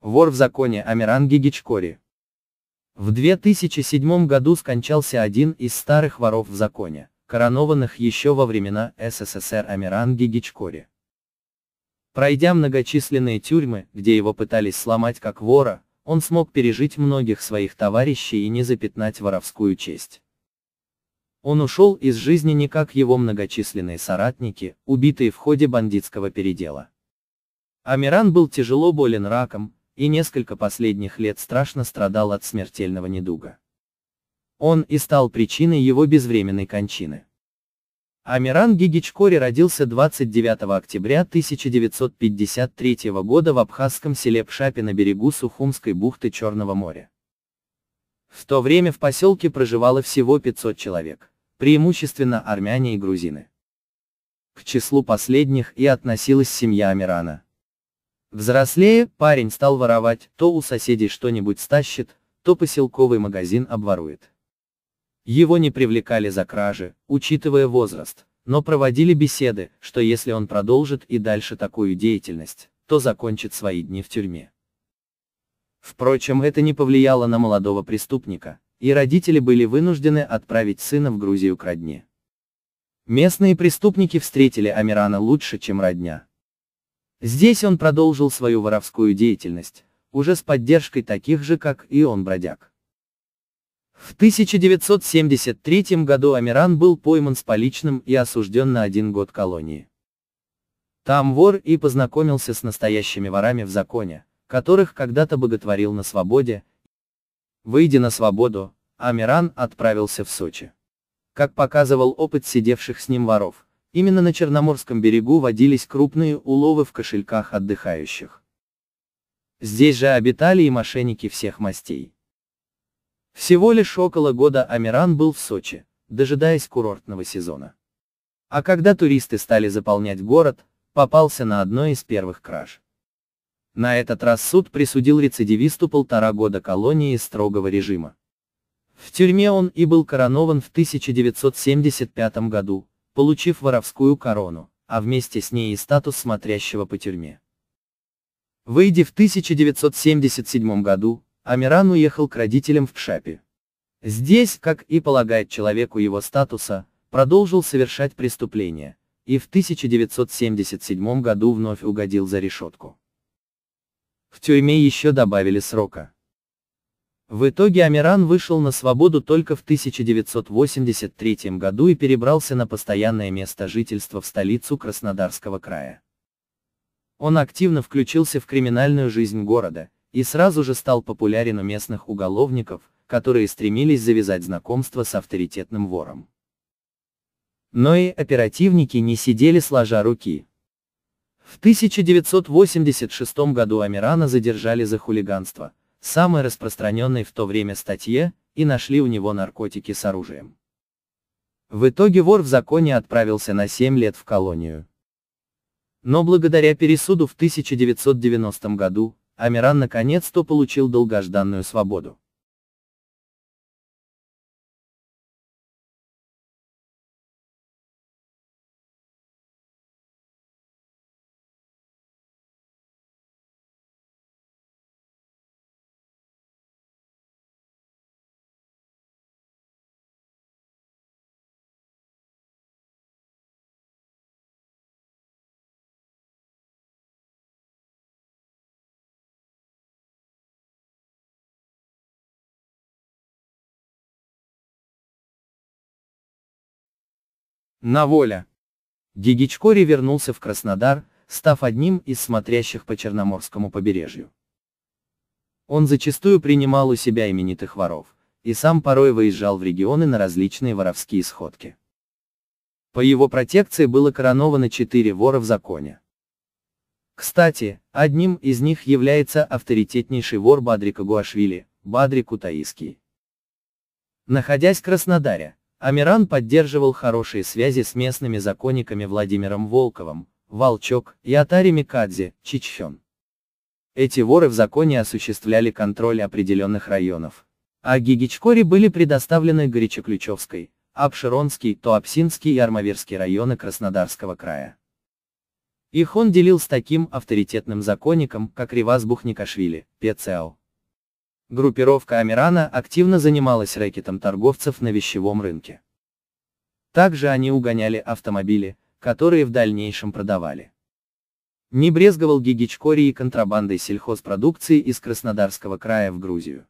Вор в законе Амиран Гигичкори. В 2007 году скончался один из старых воров в законе, коронованных еще во времена СССР Амиран Гигичкори. Пройдя многочисленные тюрьмы, где его пытались сломать как вора, он смог пережить многих своих товарищей и не запятнать воровскую честь. Он ушел из жизни не как его многочисленные соратники, убитые в ходе бандитского передела. Амиран был тяжело болен раком, и несколько последних лет страшно страдал от смертельного недуга. Он и стал причиной его безвременной кончины. Амиран Гигичкори родился 29 октября 1953 года в абхазском селе Пшапи на берегу Сухумской бухты Черного моря. В то время в поселке проживало всего 500 человек, преимущественно армяне и грузины. К числу последних и относилась семья Амирана, Взрослее, парень стал воровать, то у соседей что-нибудь стащит, то поселковый магазин обворует. Его не привлекали за кражи, учитывая возраст, но проводили беседы, что если он продолжит и дальше такую деятельность, то закончит свои дни в тюрьме. Впрочем, это не повлияло на молодого преступника, и родители были вынуждены отправить сына в Грузию к родне. Местные преступники встретили Амирана лучше, чем родня, Здесь он продолжил свою воровскую деятельность, уже с поддержкой таких же, как и он бродяг. В 1973 году Амиран был пойман с поличным и осужден на один год колонии. Там вор и познакомился с настоящими ворами в законе, которых когда-то боготворил на свободе. Выйдя на свободу, Амиран отправился в Сочи. Как показывал опыт сидевших с ним воров, Именно на Черноморском берегу водились крупные уловы в кошельках отдыхающих. Здесь же обитали и мошенники всех мастей. Всего лишь около года Амиран был в Сочи, дожидаясь курортного сезона. А когда туристы стали заполнять город, попался на одной из первых краж. На этот раз суд присудил рецидивисту полтора года колонии строгого режима. В тюрьме он и был коронован в 1975 году, получив воровскую корону, а вместе с ней и статус смотрящего по тюрьме. Выйдя в 1977 году, Амиран уехал к родителям в Пшапе. Здесь, как и полагает человеку его статуса, продолжил совершать преступления, и в 1977 году вновь угодил за решетку. В тюрьме еще добавили срока. В итоге Амиран вышел на свободу только в 1983 году и перебрался на постоянное место жительства в столицу Краснодарского края. Он активно включился в криминальную жизнь города, и сразу же стал популярен у местных уголовников, которые стремились завязать знакомство с авторитетным вором. Но и оперативники не сидели сложа руки. В 1986 году Амирана задержали за хулиганство, самой распространенной в то время статье, и нашли у него наркотики с оружием. В итоге вор в законе отправился на 7 лет в колонию. Но благодаря пересуду в 1990 году, Амиран наконец-то получил долгожданную свободу. На воля. Гигичкори вернулся в Краснодар, став одним из смотрящих по Черноморскому побережью. Он зачастую принимал у себя именитых воров, и сам порой выезжал в регионы на различные воровские сходки. По его протекции было короновано четыре вора в законе. Кстати, одним из них является авторитетнейший вор Бадрика Гуашвили, Бадрик Утаиский. Находясь в Краснодаре, Амиран поддерживал хорошие связи с местными законниками Владимиром Волковым, Волчок и Атари Микадзе, Чичхён. Эти воры в законе осуществляли контроль определенных районов. А Гигичкори были предоставлены Горячоключевской, Апшеронский, Туапсинский и Армавирский районы Краснодарского края. Их он делил с таким авторитетным законником, как Ривас Бухникашвили, Пецео. Группировка Амирана активно занималась рэкетом торговцев на вещевом рынке. Также они угоняли автомобили, которые в дальнейшем продавали. Не брезговал Гигичкори и контрабандой сельхозпродукции из Краснодарского края в Грузию.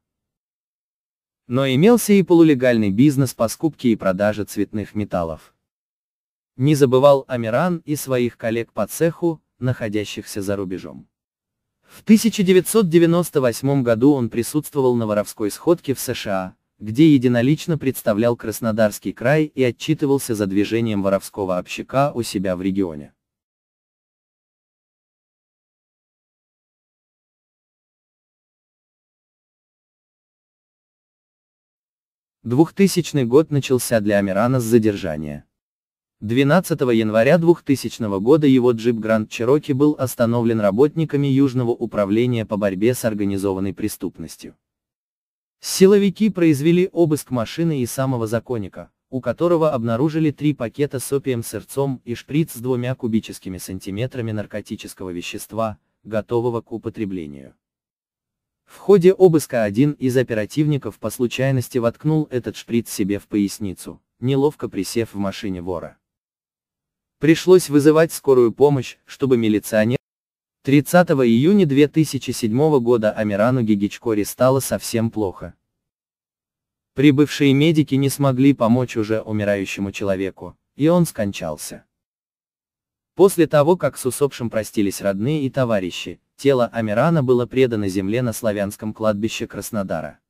Но имелся и полулегальный бизнес по скупке и продаже цветных металлов. Не забывал Амиран и своих коллег по цеху, находящихся за рубежом. В 1998 году он присутствовал на воровской сходке в США, где единолично представлял Краснодарский край и отчитывался за движением воровского общака у себя в регионе. Двухтысячный год начался для Амирана с задержания. 12 января 2000 года его джип Grand Чироки был остановлен работниками Южного управления по борьбе с организованной преступностью. Силовики произвели обыск машины и самого законника, у которого обнаружили три пакета с опием сырцом и шприц с двумя кубическими сантиметрами наркотического вещества, готового к употреблению. В ходе обыска один из оперативников по случайности воткнул этот шприц себе в поясницу, неловко присев в машине вора. Пришлось вызывать скорую помощь, чтобы милиционер... 30 июня 2007 года Амирану Гигичкори стало совсем плохо. Прибывшие медики не смогли помочь уже умирающему человеку, и он скончался. После того, как с усопшим простились родные и товарищи, тело Амирана было предано земле на славянском кладбище Краснодара.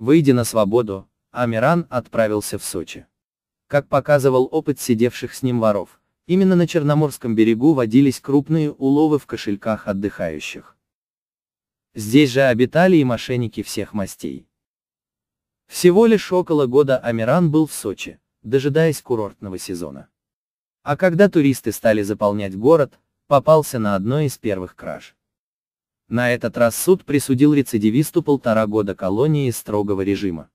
Выйдя на свободу, Амиран отправился в Сочи. Как показывал опыт сидевших с ним воров, именно на Черноморском берегу водились крупные уловы в кошельках отдыхающих. Здесь же обитали и мошенники всех мастей. Всего лишь около года Амиран был в Сочи, дожидаясь курортного сезона. А когда туристы стали заполнять город, попался на одной из первых краж. На этот раз суд присудил рецидивисту полтора года колонии строгого режима.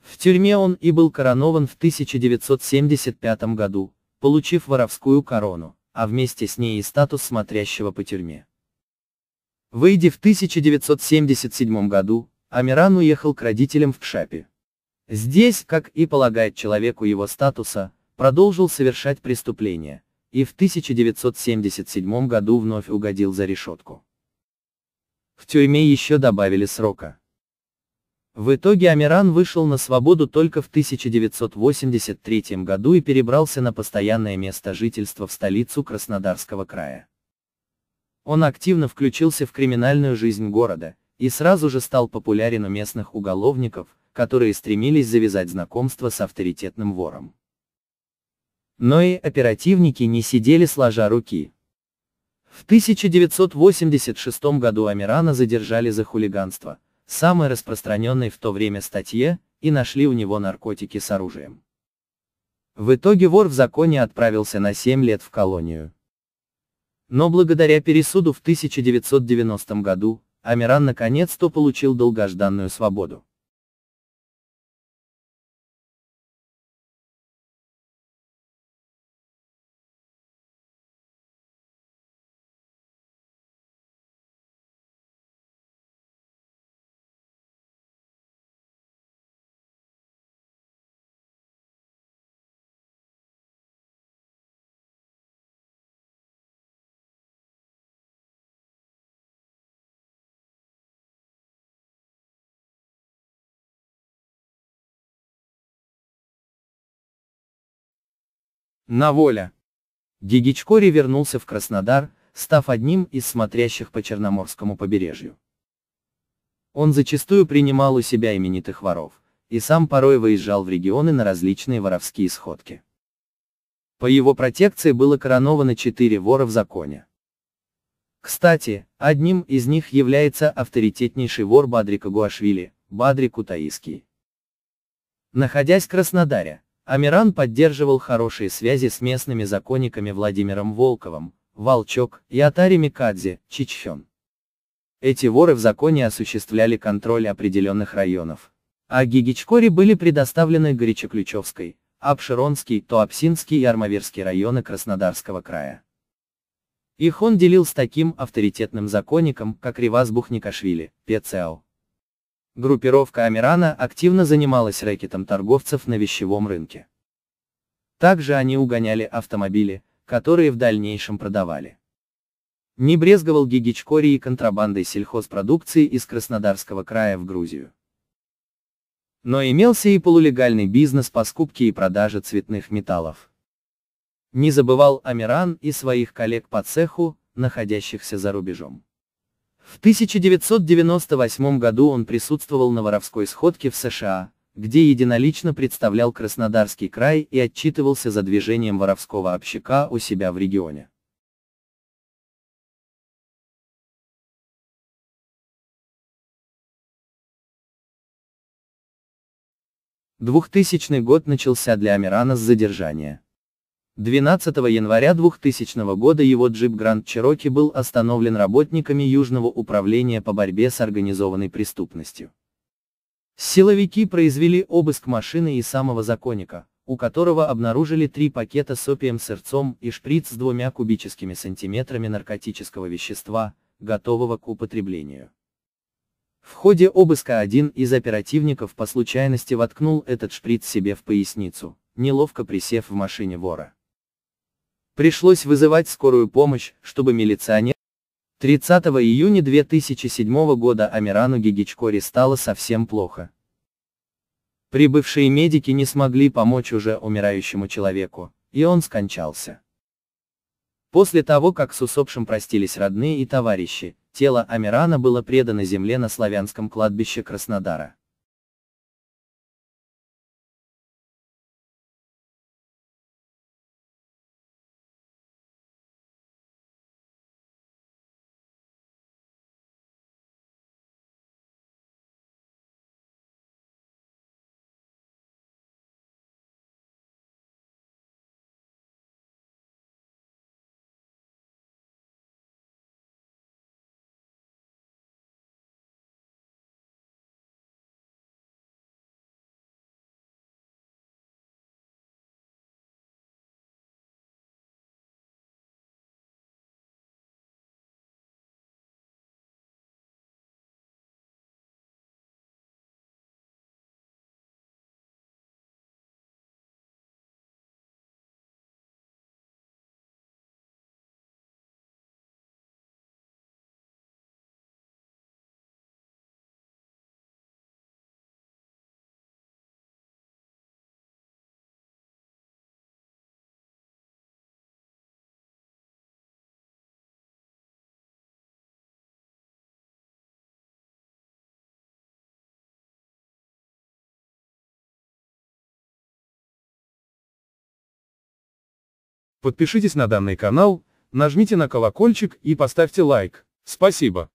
В тюрьме он и был коронован в 1975 году, получив воровскую корону, а вместе с ней и статус смотрящего по тюрьме. Выйдя в 1977 году, Амиран уехал к родителям в Кшапе. Здесь, как и полагает человеку его статуса, продолжил совершать преступления, и в 1977 году вновь угодил за решетку в тюрьме еще добавили срока. В итоге Амиран вышел на свободу только в 1983 году и перебрался на постоянное место жительства в столицу Краснодарского края. Он активно включился в криминальную жизнь города, и сразу же стал популярен у местных уголовников, которые стремились завязать знакомство с авторитетным вором. Но и оперативники не сидели сложа руки, в 1986 году Амирана задержали за хулиганство, самой распространенной в то время статье, и нашли у него наркотики с оружием. В итоге вор в законе отправился на 7 лет в колонию. Но благодаря пересуду в 1990 году, Амиран наконец-то получил долгожданную свободу. На воля. Гигичкори вернулся в Краснодар, став одним из смотрящих по Черноморскому побережью. Он зачастую принимал у себя именитых воров, и сам порой выезжал в регионы на различные воровские сходки. По его протекции было короновано четыре вора в законе. Кстати, одним из них является авторитетнейший вор Бадрика Гуашвили, Бадрик Утаиский. Находясь в Краснодаре, Амиран поддерживал хорошие связи с местными законниками Владимиром Волковым, Волчок и Атари Микадзе, Чичхен. Эти воры в законе осуществляли контроль определенных районов. А Гигичкоре были предоставлены Горячоключевской, Апшеронский, Туапсинский и Армавирский районы Краснодарского края. Их он делил с таким авторитетным законником, как Ривас Бухникашвили, Пецео. Группировка Амирана активно занималась рэкетом торговцев на вещевом рынке. Также они угоняли автомобили, которые в дальнейшем продавали. Не брезговал Гигичкори и контрабандой сельхозпродукции из Краснодарского края в Грузию. Но имелся и полулегальный бизнес по скупке и продаже цветных металлов. Не забывал Амиран и своих коллег по цеху, находящихся за рубежом. В 1998 году он присутствовал на воровской сходке в США, где единолично представлял Краснодарский край и отчитывался за движением воровского общака у себя в регионе. Двухтысячный год начался для Амирана с задержания. 12 января 2000 года его джип Grand Cherokee был остановлен работниками Южного управления по борьбе с организованной преступностью. Силовики произвели обыск машины и самого законника, у которого обнаружили три пакета с опием сырцом и шприц с двумя кубическими сантиметрами наркотического вещества, готового к употреблению. В ходе обыска один из оперативников по случайности воткнул этот шприц себе в поясницу, неловко присев в машине вора. Пришлось вызывать скорую помощь, чтобы милиционер... 30 июня 2007 года Амирану Гигичкори стало совсем плохо. Прибывшие медики не смогли помочь уже умирающему человеку, и он скончался. После того, как с усопшим простились родные и товарищи, тело Амирана было предано земле на славянском кладбище Краснодара. Подпишитесь на данный канал, нажмите на колокольчик и поставьте лайк. Спасибо.